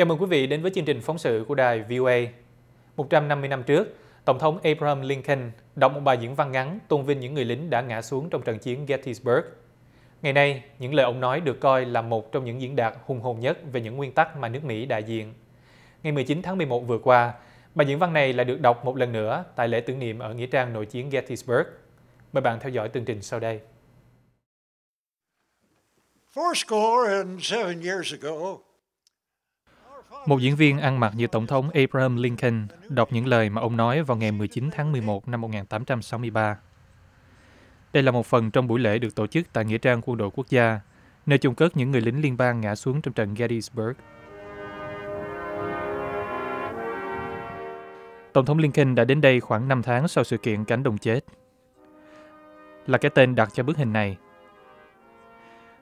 Chào mừng quý vị đến với chương trình phóng sự của đài VOA. 150 năm trước, Tổng thống Abraham Lincoln đọc một bài diễn văn ngắn tôn vinh những người lính đã ngã xuống trong trận chiến Gettysburg. Ngày nay, những lời ông nói được coi là một trong những diễn đạt hùng hồn nhất về những nguyên tắc mà nước Mỹ đại diện. Ngày 19 tháng 11 vừa qua, bài diễn văn này lại được đọc một lần nữa tại lễ tưởng niệm ở Nghĩa trang nội chiến Gettysburg. Mời bạn theo dõi tường trình sau đây. four score and seven years ago, một diễn viên ăn mặc như Tổng thống Abraham Lincoln đọc những lời mà ông nói vào ngày 19 tháng 11 năm 1863. Đây là một phần trong buổi lễ được tổ chức tại Nghĩa trang Quân đội Quốc gia, nơi chung cất những người lính liên bang ngã xuống trong trận Gettysburg. Tổng thống Lincoln đã đến đây khoảng 5 tháng sau sự kiện cánh đồng chết. Là cái tên đặt cho bức hình này.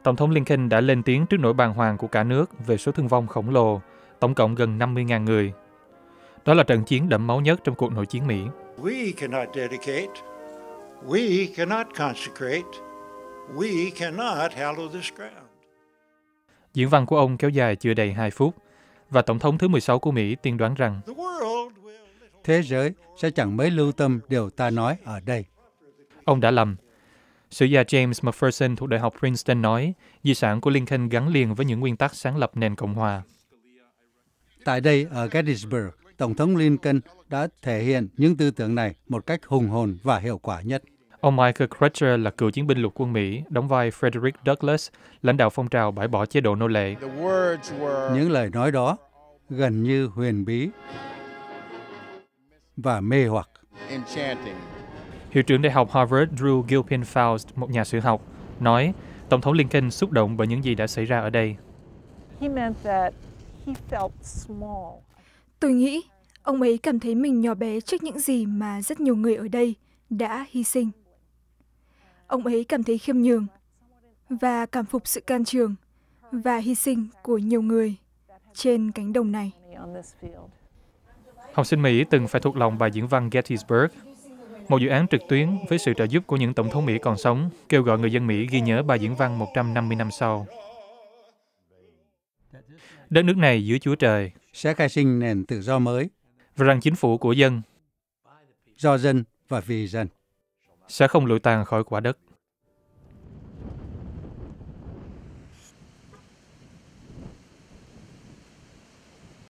Tổng thống Lincoln đã lên tiếng trước nỗi bàng hoàng của cả nước về số thương vong khổng lồ tổng cộng gần 50.000 người. Đó là trận chiến đẫm máu nhất trong cuộc nội chiến Mỹ. We cannot dedicate, we cannot consecrate, we cannot hallow this ground. Diễn văn của ông kéo dài chưa đầy 2 phút và Tổng thống thứ 16 của Mỹ tiên đoán rằng Thế giới sẽ chẳng mấy lưu tâm điều ta nói ở đây. Ông đã lầm. Sử gia James McPherson thuộc Đại học Princeton nói, di sản của Lincoln gắn liền với những nguyên tắc sáng lập nền Cộng hòa. Tại đây, ở Gettysburg, Tổng thống Lincoln đã thể hiện những tư tưởng này một cách hùng hồn và hiệu quả nhất. Ông Michael Crutcher là cựu chiến binh lục quân Mỹ, đóng vai Frederick Douglass, lãnh đạo phong trào bãi bỏ chế độ nô lệ. Những lời nói đó gần như huyền bí và mê hoặc. Hiệu trưởng Đại học Harvard Drew Gilpin Faust, một nhà sử học, nói Tổng thống Lincoln xúc động bởi những gì đã xảy ra ở đây tôi nghĩ ông ấy cảm thấy mình nhỏ bé trước những gì mà rất nhiều người ở đây đã hy sinh ông ấy cảm thấy khiêm nhường và cảm phục sự can trường và hy sinh của nhiều người trên cánh đồng này học sinh mỹ từng phải thuộc lòng bài diễn văn gettysburg một dự án trực tuyến với sự trợ giúp của những tổng thống Mỹ còn sống, kêu gọi người dân Mỹ ghi nhớ bài diễn văn 150 năm sau đất nước này dưới Chúa Trời sẽ khai sinh nền tự do mới và rằng chính phủ của dân do dân và vì dân sẽ không lụi tàn khỏi quả đất.